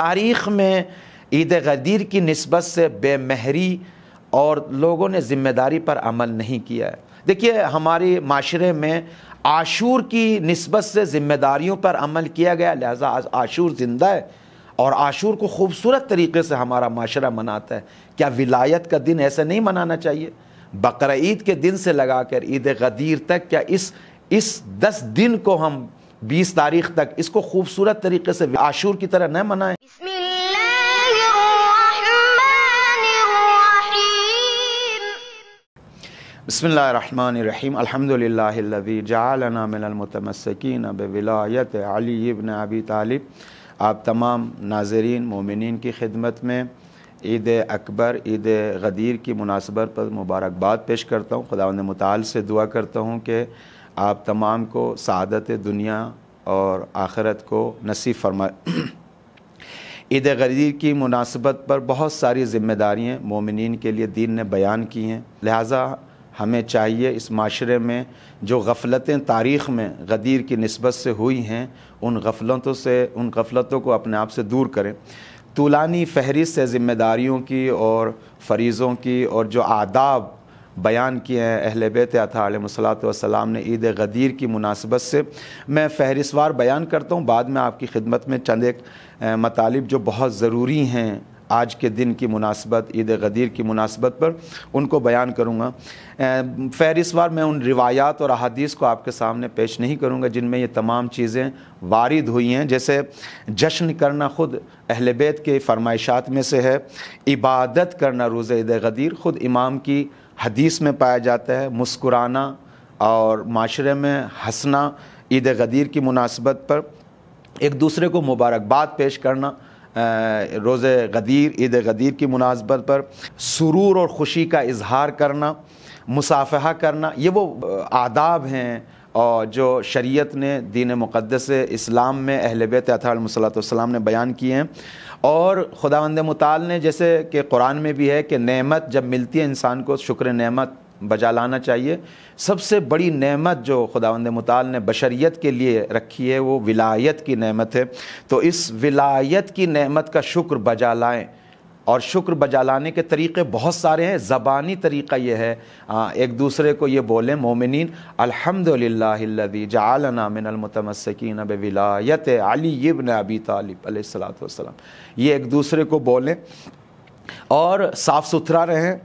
तारीख़ में ईद गदीर की नस्बत से बेमहरी और लोगों ने ज़िम्मेदारी पर अमल नहीं किया है देखिए हमारे माशरे में आशूर की नस्बत से ज़िम्मेदारियों पर अमल किया गया लिहाजा आशूर ज़िंदा है और आशूर को खूबसूरत तरीके से हमारा माशरा मनाता है क्या विलायत का दिन ऐसे नहीं मनाना चाहिए बकर ईद के दिन से लगा कर ईद गदीर तक क्या इस इस दस दिन को हम बीस तारीख तक इसको खूबसूरत तरीके से आशूर की तरह न मनाएं बसमीम अल्हम्दुलिल्लाहिल्लज़ी जअलना मिनल मुतमस्सिकीन अली इब्न अबी तालिब आप तमाम नाजरीन मोमिनीन की खिदमत में ईद अकबर ईद गदीर की मुनासबत पर मुबारकबाद पेश करता हूँ खुदा मताल से दुआ करता हूँ कि आप तमाम को सदत दुनिया और आखरत को नसीब फरमाए ईद गदीर की मुनासबत पर बहुत सारी ज़िम्मेदारियाँ मोमिन के लिए दीन ने बयान की हैं लिहाजा हमें चाहिए इस माशरे में जो गफलतें तारीख़ में गदीर की नस्बत से हुई हैं उन गफलतों से उन गफलतों को अपने आप से दूर करें तूलानी फहरिस्त से ज़िम्मेदारियों की और फरीज़ों की और जो आदाब बयान किए हैं अहल बेत अतासलात वसलाम ने ईद गदीर की मुनासबत से मैं फहरिसवार बयान करता हूँ बाद में आपकी खिदमत में चंद एक मतालब जो बहुत ज़रूरी हैं आज के दिन की मुनासबत ईद गदीर की मुनासबत पर उनको बयान करूँगा फहरिसवार मैं उन रिवायात और अहादीस को आपके सामने पेश नहीं करूँगा जिनमें ये तमाम चीज़ें वारिद हुई हैं जैसे जश्न करना ख़ुद अहल बैत के फरमाइशात में से है इबादत करना रोज़ ईद गदीर ख़ुद इमाम की हदीस में पाया जाता है मुस्कुराना और माशरे में हंसना ईद गदीर की मुनासबत पर एक दूसरे को मुबारकबाद पेश करना रोज़ गदीर ईद गदीर की मुनासबत पर सुरूर और ख़ुशी का इजहार करना मुसाफ़ा करना ये वो आदाब हैं और जो शरीयत ने दीन मुक़दस इस्लाम में अहल बैत अतःसलाम ने बयान किए हैं और खुदावंद मताल ने जैसे कि कुरान में भी है कि नेमत जब मिलती है इंसान को शुक्र नेमत बजा लाना चाहिए सबसे बड़ी नेमत जो खुदावंद मताल ने बशरियत के लिए रखी है वो विलायत की नेमत है तो इस विलायत की नेमत का शुक्र बजा लाएँ और शुक्र बजा लाने के तरीक़े बहुत सारे हैं ज़बानी तरीक़ा यह है आ, हाँ, एक दूसरे को ये बोलें मोमिन अलहमदिल्लादी जालना मिनमतमसकिन अब विलायत अली इबन अबी तालब सलाम ये एक दूसरे को बोलें और साफ़ सुथरा रहें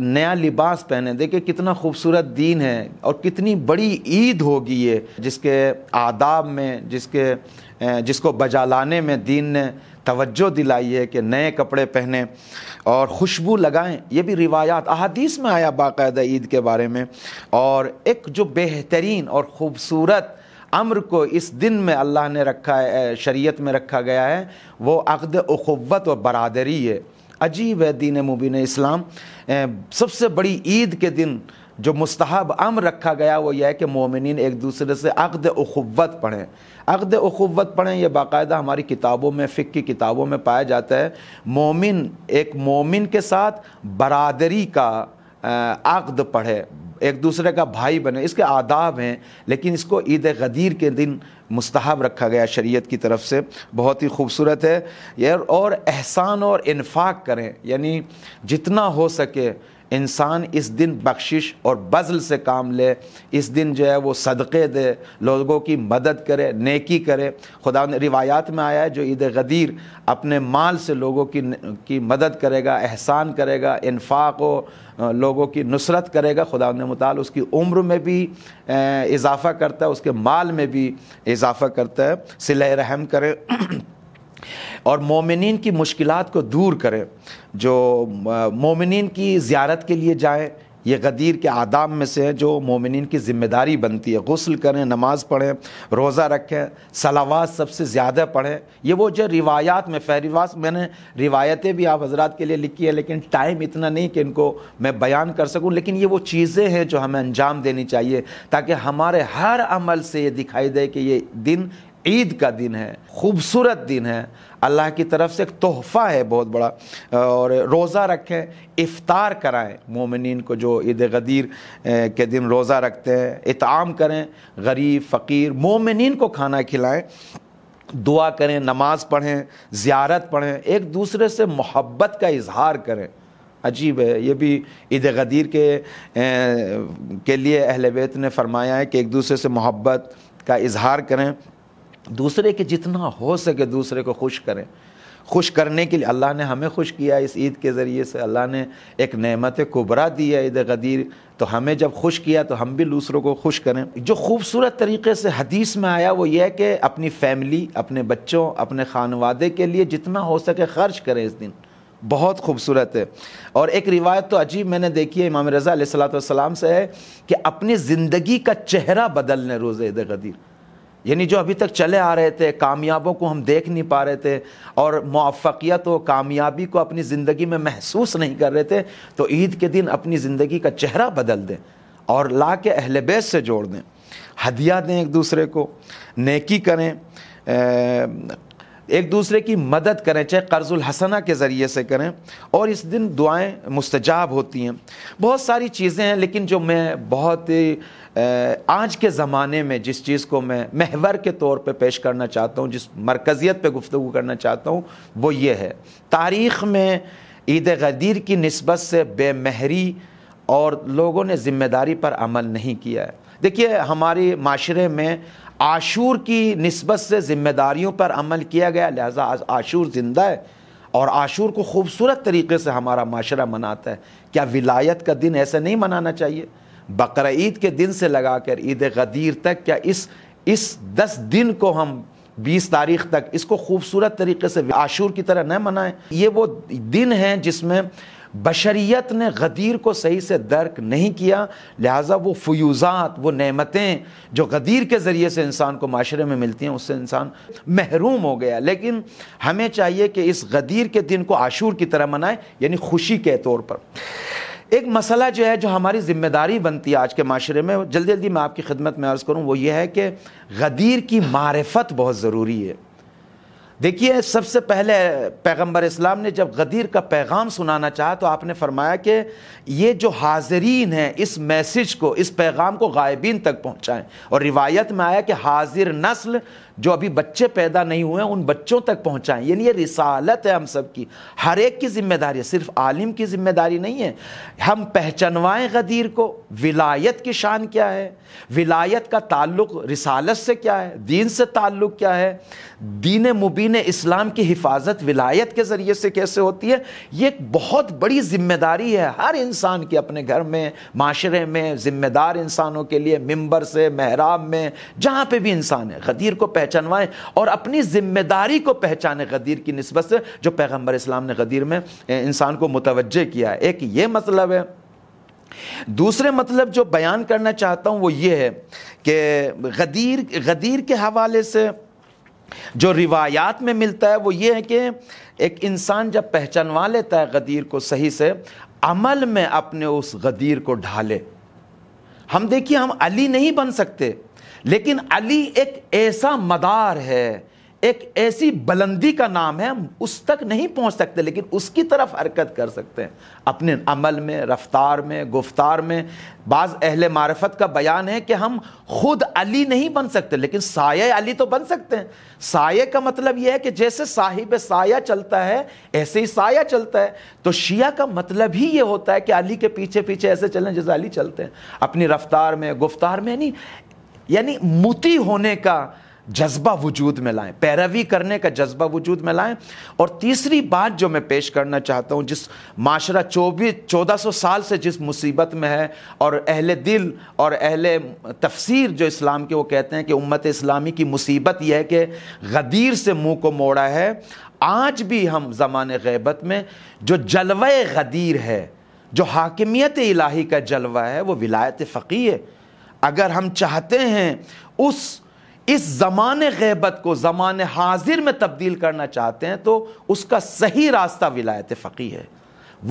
नया लिबास पहने देखिए कितना खूबसूरत दीन है और कितनी बड़ी ईद होगी ये जिसके आदाब में जिसके जिसको बजा लाने में दीन ने तवज्जो दिलाई है कि नए कपड़े पहने और खुशबू लगाएं ये भी रिवायात अहादीस में आया बाकायदा ईद के बारे में और एक जो बेहतरीन और ख़ूबसूरत अम्र को इस दिन में अल्लाह ने रखा है शरीयत में रखा गया है वो अकद अखवत और बरदरी है अजीब है दीन मुबीन इस्लाम सबसे बड़ी ईद के दिन जो मुस्तहब अम रखा गया वो यह है कि मोमिन एक दूसरे से अकद अखुवत पढ़ें अकद अखुवत पढ़ें यह बाकायदा हमारी किताबों में फ़िक की किताबों में पाया जाता है मोमिन एक मोमिन के साथ बरदरी का अकद पढ़े एक दूसरे का भाई बने इसके आदाब हैं लेकिन इसको ईद गदीर के दिन मुस्तहब रखा गया शरीयत की तरफ से बहुत ही खूबसूरत है और एहसान और इन्फाक करें यानी जितना हो सके इंसान इस दिन बख्शिश और बज़ल से काम ले इस दिन जो है वो सदक़े दे लोगों की मदद करे नेकी करे खुदा ने रिवायात में आया है जो ईद गदीर अपने माल से लोगों की की मदद करेगा एहसान करेगा इन्फाक हो लोगों की नुसरत करेगा खुदा ने मताल उसकी उम्र में भी इजाफ़ा करता है उसके माल में भी इजाफ़ा करता है सिल रहम करें और मोमिन की मुश्किल को दूर करें जो मोमिन की ज़्यारत के लिए जाएँ ये गदीर के आदाम में से है जो मोमिन की ज़िम्मेदारी बनती है गसल करें नमाज़ पढ़ें रोज़ा रखें सलावात सबसे ज़्यादा पढ़ें ये वो जो रिवायात में फहरिवास मैंने रिवायतें भी आप हजरात के लिए लिखी है लेकिन टाइम इतना नहीं कि इनको मैं बयान कर सकूँ लेकिन ये वो चीज़ें हैं जो हमें अंजाम देनी चाहिए ताकि हमारे हर अमल से ये दिखाई दे कि ये दिन ईद का दिन है खूबसूरत दिन है अल्लाह की तरफ से एक तोहफ़ा है बहुत बड़ा और रोज़ा रखें इफ़ार कराएं मोमिन को जो ईद गदीर के दिन रोज़ा रखते हैं इताम करें गरीब फ़कीर मोमिन को खाना खिलाएं दुआ करें नमाज़ पढ़ें ज़्यारत पढ़ें एक दूसरे से मोहब्बत का इजहार करें अजीब है ये भी ईद गदीर के ए, के लिए अहल ने फरमाया है कि एक दूसरे से मोहब्बत का इजहार करें दूसरे के जितना हो सके दूसरे को खुश करें खुश करने के लिए अल्लाह ने हमें खुश किया इस ईद के ज़रिए से अल्लाह ने एक नेमत कुबरा दी है ईद गदीर तो हमें जब खुश किया तो हम भी दूसरों को खुश करें जो खूबसूरत तरीके से हदीस में आया वो ये है कि अपनी फैमिली अपने बच्चों अपने खानवादे के लिए जितना हो सके खर्च करें इस दिन बहुत खूबसूरत है और एक रिवायत तो अजीब मैंने देखी है इमाम रज़ा सलाम से है कि अपनी ज़िंदगी का चेहरा बदलने रोज़ ईद गदीर यानी जो अभी तक चले आ रहे थे कामयाबों को हम देख नहीं पा रहे थे और मौफियत और कामयाबी को अपनी ज़िंदगी में महसूस नहीं कर रहे थे तो ईद के दिन अपनी ज़िंदगी का चेहरा बदल दें और ला के अहल बैस से जोड़ दें हदिया दें एक दूसरे को नेकी करें एक दूसरे की मदद करें चाहे कर्जुल हसना के ज़रिए से करें और इस दिन दुआएं मुस्तजाब होती हैं बहुत सारी चीज़ें हैं लेकिन जो मैं बहुत आज के ज़माने में जिस चीज़ को मैं महवर के तौर पे पेश करना चाहता हूँ जिस मरकज़ियत पे गुफ्तु करना चाहता हूँ वो ये है तारीख़ में ईद गदीर की नस्बत से बेमहरी और लोगों ने ज़िम्मेदारी पर अमल नहीं किया है देखिए हमारे माशरे में आशूर की नस्बत से ज़िम्मेदारियों पर अमल किया गया लिहाजा आशूर ज़िंदा है और आशूर को खूबसूरत तरीके से हमारा माशरा मनाता है क्या विलायत का दिन ऐसे नहीं मनाना चाहिए बकर ईद के दिन से लगा कर ईद गदीर तक क्या इस इस दस दिन को हम बीस तारीख तक इसको खूबसूरत तरीके से आशूर की तरह न मनाएं ये वो दिन हैं जिसमें बशरीत ने गदीर को सही से दर्क नहीं किया लिहाजा वो फ्यूज़ात वो नमतें जो गदीर के ज़रिए से इंसान को माशरे में मिलती हैं उससे इंसान महरूम हो गया लेकिन हमें चाहिए कि इस गदीर के दिन को आशूर की तरह मनाएं यानी खुशी के तौर पर एक मसला जो है जो हमारी ज़िम्मेदारी बनती है आज के माशरे में जल्दी जल्दी मैं आपकी खिदमत में अर्ज़ करूँ वो ये है कि गदीर की मारफत बहुत ज़रूरी है देखिए सबसे पहले पैगंबर इस्लाम ने जब गदीर का पैगाम सुनाना चाहा तो आपने फरमाया कि ये जो हाज़रीन है इस मैसेज को इस पैगाम को गायबीन तक पहुंचाएं और रिवायत में आया कि हाजिर नस्ल जो अभी बच्चे पैदा नहीं हुए उन बच्चों तक पहुँचाएँ यानी ये रिसालत है हम सब की हर एक की जिम्मेदारी है सिर्फ आलिम की जिम्मेदारी नहीं है हम पहचानवाएँ गदीर को विलायत की शान क्या है विलायत का ताल्लुक रिसालत से क्या है दीन से ताल्लुक क्या है दीन मुबीन इस्लाम की हिफाजत विलायत के ज़रिए से कैसे होती है ये एक बहुत बड़ी जिम्मेदारी है हर इंसान की अपने घर में माशरे में ज़िम्मेदार इंसानों के लिए मंबर से महराब में जहाँ पर भी इंसान है गदीर को पहचान पहचानवाएं और अपनी जिम्मेदारी को पहचाने गदीर की नस्बत से जो पैगम्बर इस्लाम ने गदीर में इंसान को मुतवजह किया है एक ये मतलब है दूसरे मतलब जो बयान करना चाहता हूँ वो ये है कि गदीर गदीर के हवाले से जो रिवायात में मिलता है वो ये है कि एक इंसान जब पहचानवा लेता है गदीर को सही से अमल में अपने उस गदीर को ढाले हम देखिए हम अली नहीं बन सकते लेकिन अली एक ऐसा मदार है एक ऐसी बुलंदी का नाम है हम उस तक नहीं पहुंच सकते लेकिन उसकी तरफ हरकत कर सकते हैं अपने अमल में रफ्तार में गुफ्तार में बाज़ अहल मारफत का बयान है कि हम खुद अली नहीं बन सकते लेकिन साय अली तो बन सकते हैं साय का मतलब यह है कि जैसे साहिब साया चलता है ऐसे ही साया चलता है तो शिया का मतलब ही ये होता है कि अली के पीछे पीछे ऐसे चलें जैसे अली चलते हैं अपनी रफ्तार में गुफ्तार में नहीं यानी मुती होने का जज्बा वजूद में लाएं पैरवी करने का जज्बा वजूद में लाएं और तीसरी बात जो मैं पेश करना चाहता हूं जिस माशरा चौबीस चौदह सौ साल से जिस मुसीबत में है और अहल दिल और अहल तफसीर जो इस्लाम के वो कहते हैं कि उम्मत इस्लामी की मुसीबत यह है कि गदीर से मुंह को मोड़ा है आज भी हम जमान गैबत में जो जलवा गदीर है जो हाकिमियत इलाही का जलवा है वो विलायत फ़कीर है अगर हम चाहते हैं उस इस ज़मान गैबत को ज़मान हाजिर में तब्दील करना चाहते हैं तो उसका सही रास्ता विलायत फ़कीह है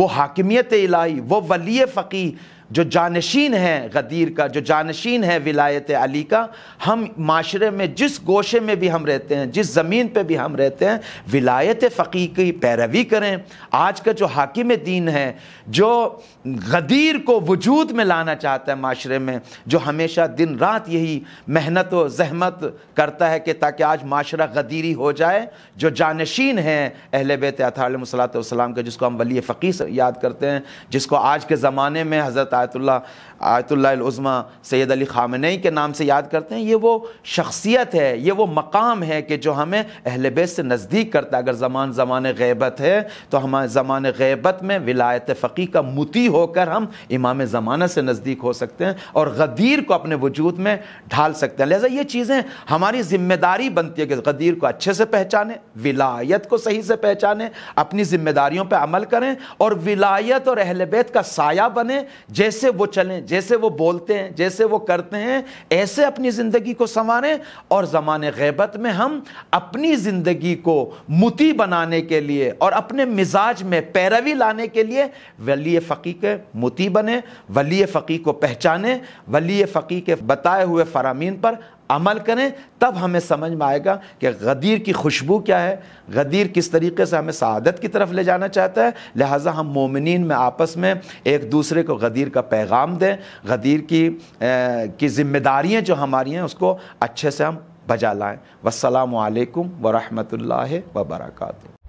वो हाकिमियत इलाही वो वली फ़कीह जो जानशीन है गदीर का जो जानशीन है विलायत अली का हम माशरे में जिस गोशे में भी हम रहते हैं जिस ज़मीन पे भी हम रहते हैं विलायत फ़कीर की पैरवी करें आज का जो हाकिम दीन है जो गदीर को वजूद में लाना चाहता है माशरे में जो हमेशा दिन रात यही मेहनत व जहमत करता है कि ताकि आज माशरा गदीरी हो जाए जो जानशीन है अहल बेत सलाम के जिसको हम वली फ़कीर याद करते हैं जिसको आज के ज़माने में हज़रत आयतुल्ला आयतुल्लाज़मा सैद अली खामनई के नाम से याद करते हैं ये वो शख्सियत है ये वो मकाम है कि जो हमें अहल बेस से नज़दीक करता है अगर ज़मान ज़मान गैबत है तो हमारे ज़मान गैबत में विलायत फ़की का मुती होकर हम इमाम ज़माना से नज़दीक हो सकते हैं और गदीर को अपने वजूद में ढाल सकते हैं लिहाजा ये चीज़ें हमारी ज़िम्मेदारी बनती है कि गदीर को अच्छे से पहचाने विलायत को सही से पहचाने अपनी ज़िम्मेदारियों पर अमल करें और विलायत और अहल बेत का साया बने जैसे वो चलें जैसे वो बोलते हैं जैसे वो करते हैं ऐसे अपनी ज़िंदगी को संवारें और ज़मान गैबत में हम अपनी ज़िंदगी को मुती बनाने के लिए और अपने मिजाज में पैरवी लाने के लिए वली फ़की के मुती बने वली फ़की को पहचाने वली फ़की के बताए हुए फरामीन पर अमल करें तब हमें समझ में आएगा कि गदीर की खुशबू क्या है गदीर किस तरीके से हमें सआदत की तरफ ले जाना चाहता है लिहाजा हम मोमिन में आपस में एक दूसरे को गदीर का पैगाम दें गदीर की ए, की जिम्मेदारियाँ जो हमारी हैं उसको अच्छे से हम बजा लाएँ वालकम वरहमल वबरकू